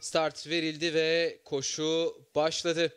Start verildi ve koşu başladı.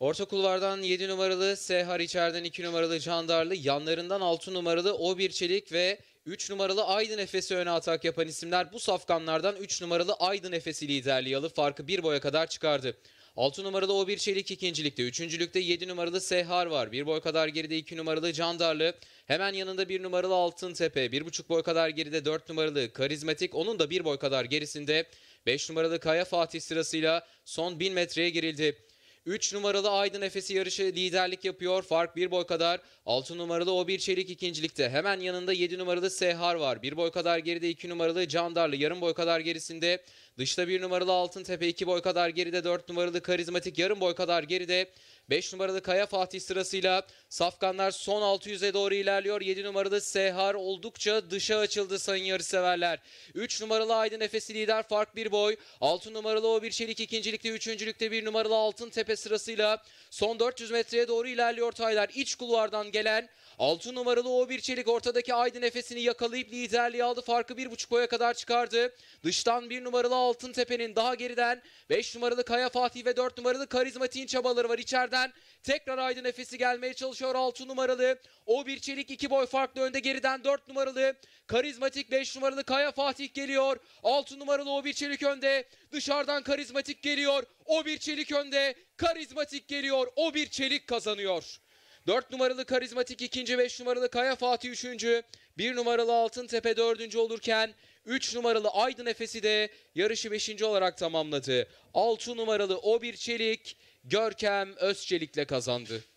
Orta kulvardan 7 numaralı Sehar içeriden 2 numaralı Jandarlı, yanlarından 6 numaralı O1 Çelik ve 3 numaralı Aydın Efes'i öne atak yapan isimler bu safkanlardan 3 numaralı Aydın Efes'i liderliği alıp farkı bir boya kadar çıkardı. 6 numaralı O1 Çelik ikincilikte, üçüncülükte 7 numaralı Sehar var. Bir boy kadar geride 2 numaralı Candarlı. Hemen yanında 1 numaralı Altın Altıntepe, 1,5 boy kadar geride 4 numaralı Karizmatik. Onun da 1 boy kadar gerisinde 5 numaralı Kaya Fatih sırasıyla son 1000 metreye girildi. 3 numaralı Aydın Efes'i yarışı liderlik yapıyor. Fark bir boy kadar. 6 numaralı O1 Çelik ikincilikte. Hemen yanında 7 numaralı Sehar var. Bir boy kadar geride 2 numaralı Candarlı. Yarım boy kadar gerisinde. Dışta 1 numaralı Altın tepe 2 boy kadar geride. 4 numaralı Karizmatik yarım boy kadar geride. 5 numaralı Kaya Fatih sırasıyla Safkanlar son 600'e doğru ilerliyor. 7 numaralı Sehar oldukça dışa açıldı sayın yarışseverler. 3 numaralı Aydın Efes'i lider fark bir boy. 6 numaralı o bir Çelik ikincilikte. Üçüncülükte 1 numaralı Altın tepe tepe sırasıyla son 400 metreye doğru ilerliyor Taylar. İç kulvardan gelen 6 numaralı o bir Çelik ortadaki Aydın nefesini yakalayıp liderliği aldı. Farkı 1.5 boya kadar çıkardı. Dıştan 1 numaralı Altın Tepe'nin daha geriden 5 numaralı Kaya Fatih ve 4 numaralı Karizmatik'in çabaları var. İçeriden tekrar Aydın nefesi gelmeye çalışıyor 6 numaralı. o bir Çelik 2 boy farklı önde geriden 4 numaralı Karizmatik 5 numaralı Kaya Fatih geliyor. 6 numaralı o bir Çelik önde. Dışarıdan Karizmatik geliyor. O bir çelik önde. Karizmatik geliyor. O bir çelik kazanıyor. 4 numaralı karizmatik ikinci, 5 numaralı Kaya Fatih üçüncü, 1 numaralı altın tepe dördüncü olurken 3 numaralı Aydın Efes'i de yarışı 5. olarak tamamladı. 6 numaralı o bir Çelik Görkem Özçelik'le kazandı.